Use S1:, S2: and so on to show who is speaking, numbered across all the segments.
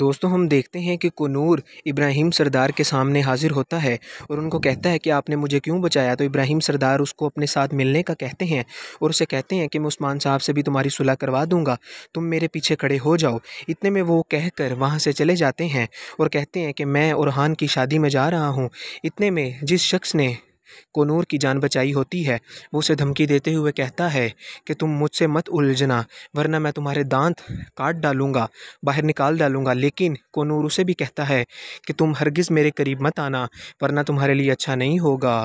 S1: दोस्तों हम देखते हैं कि कनूर इब्राहिम सरदार के सामने हाज़िर होता है और उनको कहता है कि आपने मुझे क्यों बचाया तो इब्राहिम सरदार उसको अपने साथ मिलने का कहते हैं और उसे कहते हैं कि मैं उस्मान साहब से भी तुम्हारी सुलह करवा दूंगा तुम मेरे पीछे खड़े हो जाओ इतने में वो कह कर वहाँ से चले जाते हैं और कहते हैं कि मैं और हान की शादी में जा रहा हूँ इतने में जिस शख्स ने को नूर की जान बचाई होती है वो उसे धमकी देते हुए कहता है कि तुम मुझसे मत उलझना वरना मैं तुम्हारे दांत काट डालूंगा बाहर निकाल डालूँगा लेकिन कोनूर उसे भी कहता है कि तुम हरगिज़ मेरे करीब मत आना वरना तुम्हारे लिए अच्छा नहीं होगा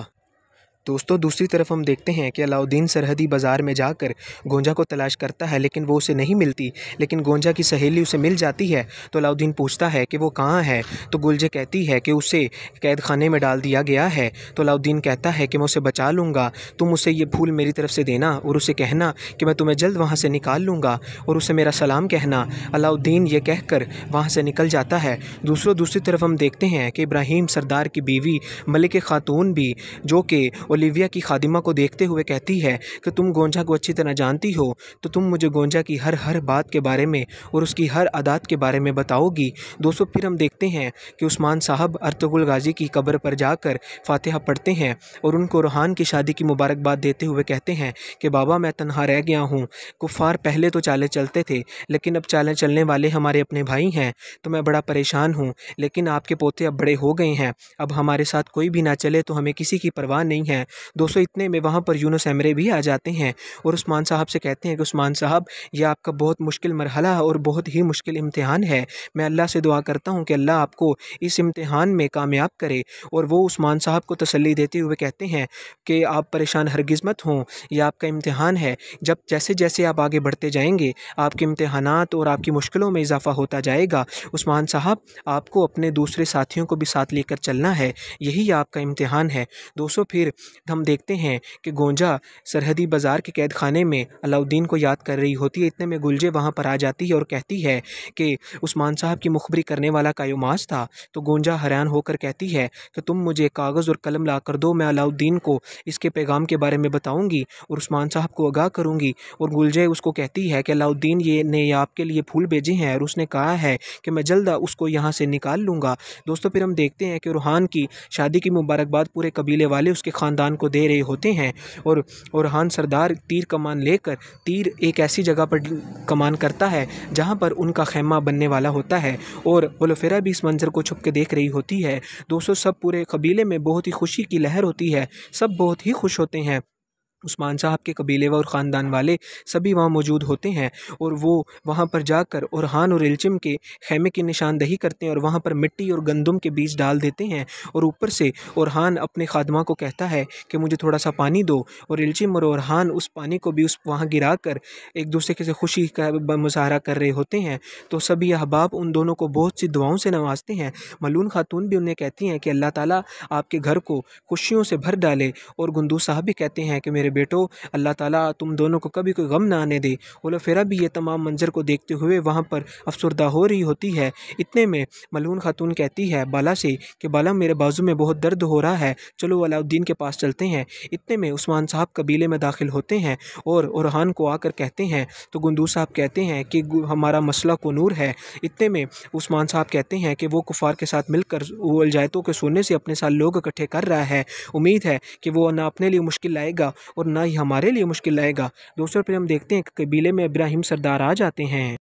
S1: दोस्तों दूसरी तरफ हम देखते हैं कि अलाउद्दीन सरहदी बाज़ार में जाकर गोंजा को तलाश करता है लेकिन वो उसे नहीं मिलती लेकिन गोंजा की सहेली उसे मिल जाती है तो अलाउद्दीन पूछता है कि वो कहाँ है तो गुलजे कहती है कि उसे कैद खाने में डाल दिया गया है तो अलाउद्दीन कहता है कि मैं उसे बचा लूँगा तुम उसे ये फूल मेरी तरफ से देना और उसे कहना कि मैं तुम्हें जल्द वहाँ से निकाल लूँगा और उसे मेरा सलाम कहना अलाउद्दीन ये कहकर वहाँ से निकल जाता है दूसरों दूसरी तरफ हम देखते हैं कि इब्राहिम सरदार की बीवी मलिक ख़ातून भी जो कि ओलिविया की खादिमा को देखते हुए कहती है कि तुम गोंजा को अच्छी तरह जानती हो तो तुम मुझे गोंजा की हर हर बात के बारे में और उसकी हर आदात के बारे में बताओगी दोस्तों फिर हम देखते हैं कि उस्मान साहब अरतगुल गाजी की कब्र पर जाकर फातिहा पढ़ते हैं और उनको रूहान की शादी की मुबारकबाद देते हुए कहते हैं कि बाबा मैं तनहा रह गया हूँ कुफ़ार पहले तो चाले चलते थे लेकिन अब चाले चलने वाले हमारे अपने भाई हैं तो मैं बड़ा परेशान हूँ लेकिन आपके पोते अब बड़े हो गए हैं अब हमारे साथ कोई भी ना चले तो हमें किसी की परवाह नहीं है हैं दोस्तों इतने में वहाँ पर यूनुस एमरे भी आ जाते हैं और उस्मान साहब से कहते हैं कि उस्मान साहब यह आपका बहुत मुश्किल मरहला और बहुत ही मुश्किल इम्तहान है मैं अल्लाह से दुआ करता हूँ कि अल्लाह आपको इस इम्तहान में कामयाब करे और वो उस्मान साहब को तसली देते हुए कहते हैं कि आप परेशान हरगिज़मत हों यह आपका इम्तहान है जब जैसे जैसे आप आगे बढ़ते जाएंगे आपके इम्तहान और आपकी मुश्किलों में इजाफा होता जाएगा उस्मान साहब आपको अपने दूसरे साथियों को भी साथ लेकर चलना है यही आपका इम्तहान है दोस्तों फिर तो हम देखते हैं कि गोंजा सरहदी बाज़ार के क़ैद खाने में अलाउद्दीन को याद कर रही होती है इतने में गुलजे वहाँ पर आ जाती है और कहती है कि उस्मान साहब की मुखबरी करने वाला युमाज था तो गोंजा हैरान होकर कहती है कि तो तुम मुझे कागज़ और कलम ला कर दो मैं अलाउद्दीन को इसके पैगाम के बारे में बताऊँगी और उस्मान साहब को आगाह करूँगी और गुलजे उसको कहती है कि अलाउद्दीन ये ने आपके लिए फूल भेजे हैं और उसने कहा है कि मैं जल्द उसको यहाँ से निकाल लूँगा दोस्तों फिर हम देखते हैं कि रूहान की शादी की मुबारकबाद पूरे कबीले वाले उसके ख़ानदान सुल्तान को दे रहे होते हैं और और हान सरदार तीर कमान लेकर तीर एक ऐसी जगह पर कमान करता है जहां पर उनका खैमा बनने वाला होता है और ओलोफेरा भी इस मंज़र को छुप के देख रही होती है दोस्तों सब पूरे कबीले में बहुत ही खुशी की लहर होती है सब बहुत ही खुश होते हैं उस्मान साहब के कबीले व और ख़ानदान वाले सभी वहाँ मौजूद होते हैं और वो वहाँ पर जाकर हान और इल्चिम के खेमे की निशानदही करते हैं और वहाँ पर मिट्टी और गंदम के बीज डाल देते हैं और ऊपर से हान अपने खादमा को कहता है कि मुझे थोड़ा सा पानी दो और इल्चिम और हान उस पानी को भी उस वहाँ गिरा कर एक दूसरे के से खुशी का मुजाहरा कर रहे होते हैं तो सभी अहबाब उन दोनों को बहुत सी दुआओं से नवाजते हैं मलून खातून भी उन्हें कहती हैं कि अल्लाह ताली आपके घर को खुशियों से भर डाले और गुंदू साहब भी कहते हैं कि मेरे बेटो अल्लाह ताला तुम दोनों को कभी कोई गम ना आने दे ओलोफेरा भी ये तमाम मंजर को देखते हुए वहाँ पर अफसरदा हो रही होती है इतने में मलून खातून कहती है बाला से कि बाला मेरे बाजू में बहुत दर्द हो रहा है चलो अलाउद्दीन के पास चलते हैं इतने में उस्मान साहब कबीले में दाखिल होते हैं और ओरहान को आकर कहते हैं तो गुंदू साहब कहते हैं कि हमारा मसला को नूर है इतने में उस्मान साहब कहते हैं कि वो कुफार के साथ मिलकर वो के सोने से अपने साथ लोग इकट्ठे कर रहा है उम्मीद है कि वो ना अपने लिए मुश्किल लाएगा और और ना ही हमारे लिए मुश्किल रहेगा दूसरे पर हम देखते हैं कि कबीले में इब्राहिम सरदार आ जाते हैं